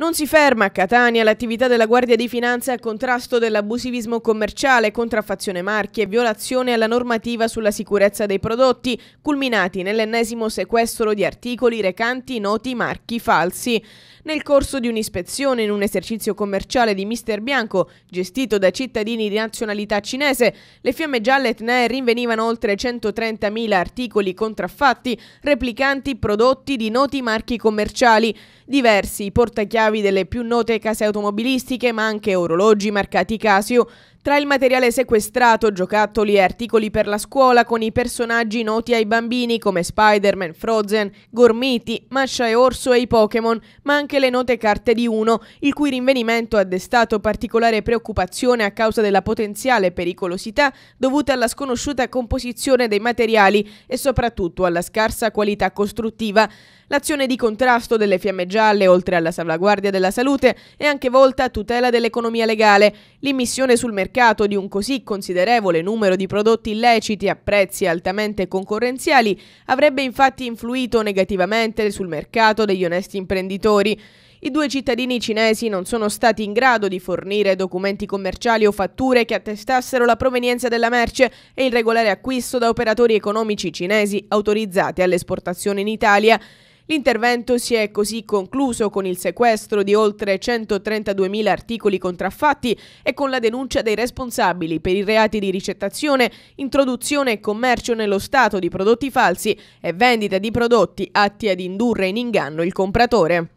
Non si ferma a Catania l'attività della Guardia di Finanza a contrasto dell'abusivismo commerciale, contraffazione marchi e violazione alla normativa sulla sicurezza dei prodotti, culminati nell'ennesimo sequestro di articoli recanti noti marchi falsi. Nel corso di un'ispezione in un esercizio commerciale di Mister Bianco, gestito da cittadini di nazionalità cinese, le fiamme gialle etnee rinvenivano oltre 130.000 articoli contraffatti, replicanti prodotti di noti marchi commerciali, diversi portachiavi chiavi delle più note case automobilistiche, ma anche orologi marcati Casio, tra il materiale sequestrato, giocattoli e articoli per la scuola con i personaggi noti ai bambini come Spider-Man, Frozen, Gormiti, Masha e Orso e i Pokémon, ma anche le note carte di Uno, il cui rinvenimento ha destato particolare preoccupazione a causa della potenziale pericolosità dovuta alla sconosciuta composizione dei materiali e soprattutto alla scarsa qualità costruttiva. L'azione di contrasto delle fiamme gialle, oltre alla salvaguardia della salute, è anche volta a tutela dell'economia legale. L'immissione sul mercato di un così considerevole numero di prodotti illeciti a prezzi altamente concorrenziali avrebbe infatti influito negativamente sul mercato degli onesti imprenditori. I due cittadini cinesi non sono stati in grado di fornire documenti commerciali o fatture che attestassero la provenienza della merce e il regolare acquisto da operatori economici cinesi autorizzati all'esportazione in Italia. L'intervento si è così concluso con il sequestro di oltre 132.000 articoli contraffatti e con la denuncia dei responsabili per i reati di ricettazione, introduzione e commercio nello Stato di prodotti falsi e vendita di prodotti atti ad indurre in inganno il compratore.